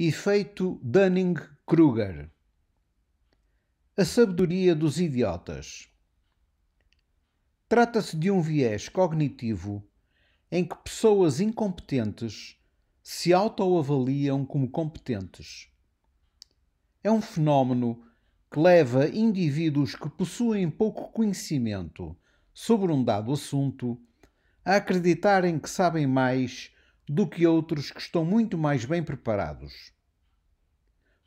Efeito Dunning-Kruger. A sabedoria dos idiotas. Trata-se de um viés cognitivo em que pessoas incompetentes se autoavaliam como competentes. É um fenómeno que leva indivíduos que possuem pouco conhecimento sobre um dado assunto a acreditarem que sabem mais do que outros que estão muito mais bem preparados.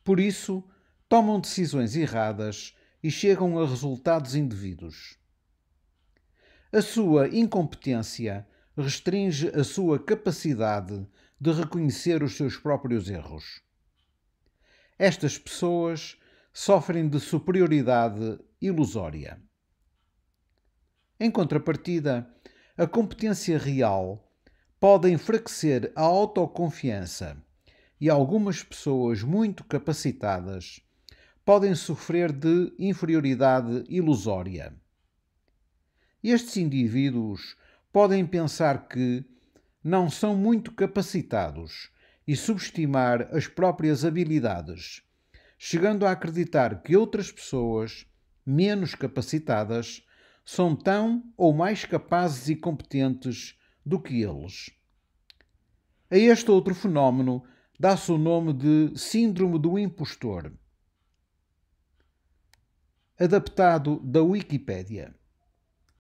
Por isso, tomam decisões erradas e chegam a resultados indevidos. A sua incompetência restringe a sua capacidade de reconhecer os seus próprios erros. Estas pessoas sofrem de superioridade ilusória. Em contrapartida, a competência real pode enfraquecer a autoconfiança e algumas pessoas muito capacitadas podem sofrer de inferioridade ilusória. Estes indivíduos podem pensar que não são muito capacitados e subestimar as próprias habilidades, chegando a acreditar que outras pessoas, menos capacitadas, são tão ou mais capazes e competentes do que eles. A este outro fenómeno dá-se o nome de Síndrome do Impostor, adaptado da Wikipédia.